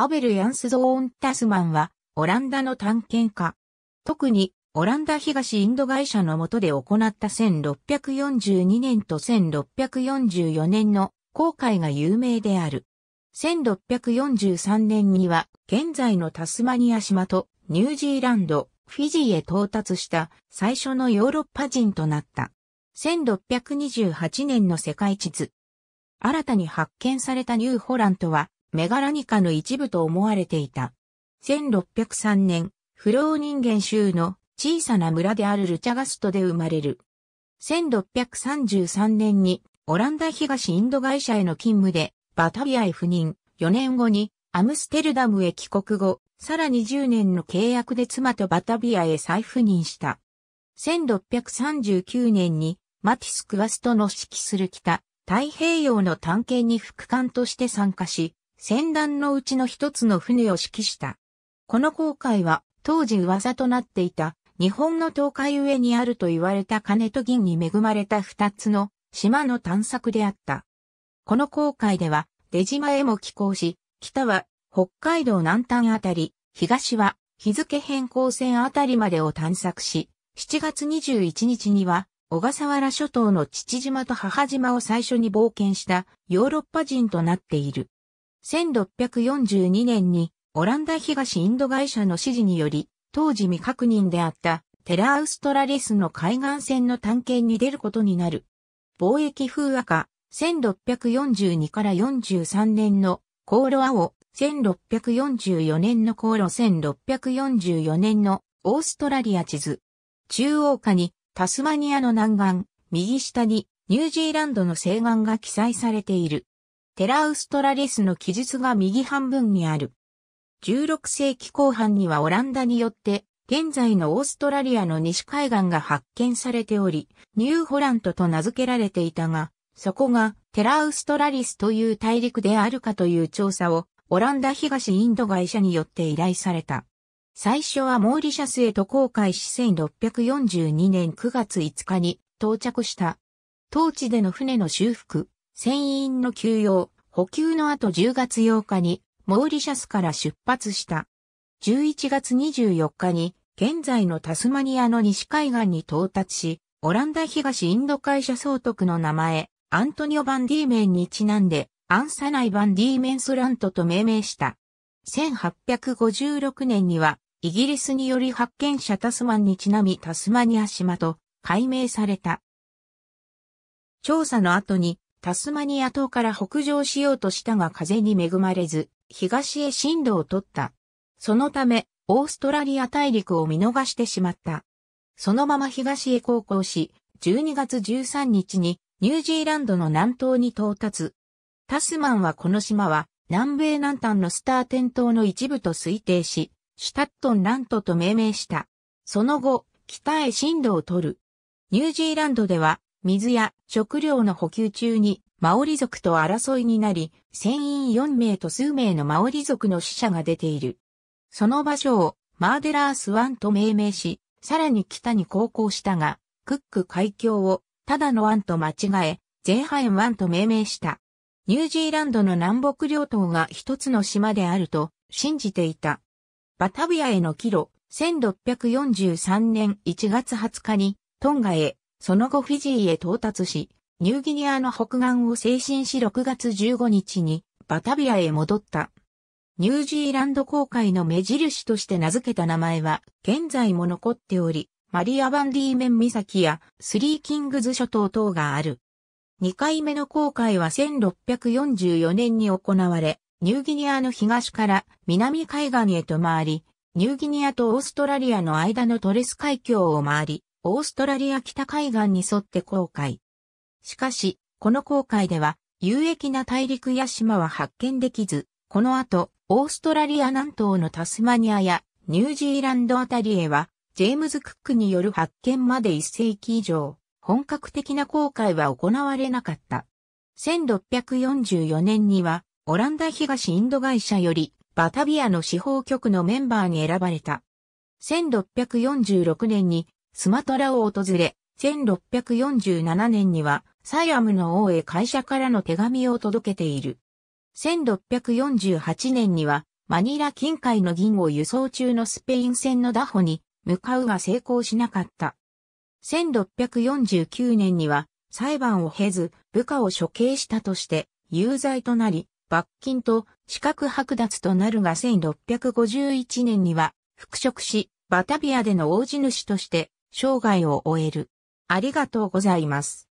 アベル・ヤンスゾーン・タスマンは、オランダの探検家。特に、オランダ東インド会社の下で行った1642年と1644年の航海が有名である。1643年には、現在のタスマニア島とニュージーランド、フィジーへ到達した最初のヨーロッパ人となった。1628年の世界地図。新たに発見されたニューホラントは、メガラニカの一部と思われていた。1603年、フロー人間州の小さな村であるルチャガストで生まれる。1633年にオランダ東インド会社への勤務でバタビアへ赴任。4年後にアムステルダムへ帰国後、さらに10年の契約で妻とバタビアへ再赴任した。1639年にマティス・クワストの指揮する北太平洋の探検に副官として参加し、船団のうちの一つの船を指揮した。この航海は当時噂となっていた日本の東海上にあると言われた金と銀に恵まれた二つの島の探索であった。この航海では出島へも寄港し、北は北海道南端あたり、東は日付変更線あたりまでを探索し、7月21日には小笠原諸島の父島と母島を最初に冒険したヨーロッパ人となっている。1642年にオランダ東インド会社の指示により、当時未確認であったテラウストラリスの海岸線の探検に出ることになる。貿易風和化、1642から43年の航路青、1644年の航路1644年のオーストラリア地図。中央下にタスマニアの南岸、右下にニュージーランドの西岸が記載されている。テラウストラリスの記述が右半分にある。16世紀後半にはオランダによって、現在のオーストラリアの西海岸が発見されており、ニューホラントと名付けられていたが、そこがテラウストラリスという大陸であるかという調査を、オランダ東インド会社によって依頼された。最初はモーリシャスへと航海し1642年9月5日に到着した。当地での船の修復、船員の休養、補給の後10月8日にモーリシャスから出発した。11月24日に現在のタスマニアの西海岸に到達し、オランダ東インド会社総督の名前、アントニオ・バンディーメンにちなんで、アンサナイ・バンディーメンスラントと命名した。1856年には、イギリスにより発見者タスマンにちなみタスマニア島と改名された。調査の後にタスマニア島から北上しようとしたが風に恵まれず、東へ進路を取った。そのため、オーストラリア大陸を見逃してしまった。そのまま東へ航行し、12月13日にニュージーランドの南東に到達。タスマンはこの島は南米南端のスターテン島の一部と推定し、シュタットンラントと命名した。その後、北へ進路を取る。ニュージーランドでは水や食料の補給中にマオリ族と争いになり、船員4名と数名のマオリ族の死者が出ている。その場所をマーデラース湾と命名し、さらに北に航行したが、クック海峡をただの湾と間違え、前半湾と命名した。ニュージーランドの南北両島が一つの島であると信じていた。バタビアへの帰路、1643年1月20日にトンガへその後フィジーへ到達し、ニューギニアの北岸を精神し6月15日にバタビアへ戻った。ニュージーランド公会の目印として名付けた名前は現在も残っており、マリア・バンディーメン岬やスリーキングズ諸島等がある。2回目の航海は1644年に行われ、ニューギニアの東から南海岸へと回り、ニューギニアとオーストラリアの間のトレス海峡を回り、オーストラリア北海岸に沿って航海。しかし、この航海では、有益な大陸や島は発見できず、この後、オーストラリア南東のタスマニアやニュージーランドあたりへは、ジェームズ・クックによる発見まで1世紀以上、本格的な航海は行われなかった。1644年には、オランダ東インド会社より、バタビアの司法局のメンバーに選ばれた。1646年にスマトラを訪れ、1647年には、サイアムの王へ会社からの手紙を届けている。1648年には、マニラ近海の銀を輸送中のスペイン船のダホに向かうが成功しなかった。1649年には裁判を経ず部下を処刑したとして有罪となり罰金と資格剥奪となるが1651年には復職しバタビアでの王子主として生涯を終える。ありがとうございます。